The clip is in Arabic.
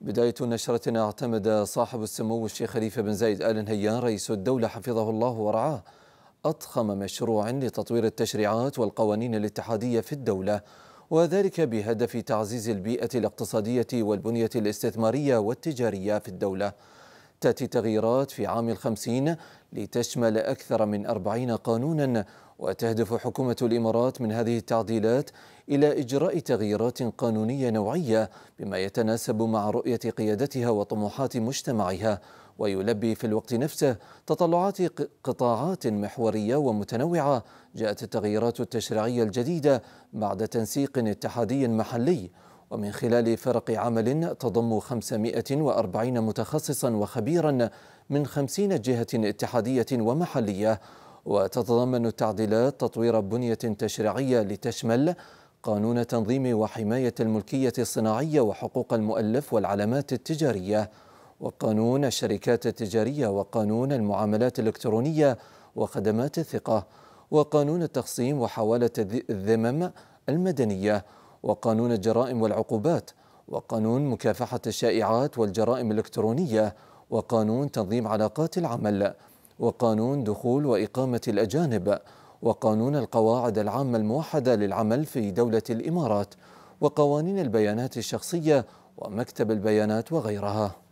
بداية نشرتنا اعتمد صاحب السمو الشيخ خليفة بن زايد آل نهيان رئيس الدولة حفظه الله ورعاه أضخم مشروع لتطوير التشريعات والقوانين الاتحادية في الدولة وذلك بهدف تعزيز البيئة الاقتصادية والبنية الاستثمارية والتجارية في الدولة تأتي تغييرات في عام الخمسين لتشمل أكثر من أربعين قانونا وتهدف حكومة الإمارات من هذه التعديلات إلى إجراء تغييرات قانونية نوعية بما يتناسب مع رؤية قيادتها وطموحات مجتمعها ويلبي في الوقت نفسه تطلعات قطاعات محورية ومتنوعة جاءت التغييرات التشريعية الجديدة بعد تنسيق اتحادي محلي ومن خلال فرق عمل تضم 540 متخصصا وخبيرا من 50 جهة اتحادية ومحلية وتتضمن التعديلات تطوير بنية تشريعية لتشمل قانون تنظيم وحماية الملكية الصناعية وحقوق المؤلف والعلامات التجارية وقانون الشركات التجارية وقانون المعاملات الإلكترونية وخدمات الثقة وقانون التخصيم وحوالة الذمم المدنية وقانون الجرائم والعقوبات وقانون مكافحة الشائعات والجرائم الإلكترونية وقانون تنظيم علاقات العمل وقانون دخول وإقامة الأجانب وقانون القواعد العامة الموحدة للعمل في دولة الإمارات وقوانين البيانات الشخصية ومكتب البيانات وغيرها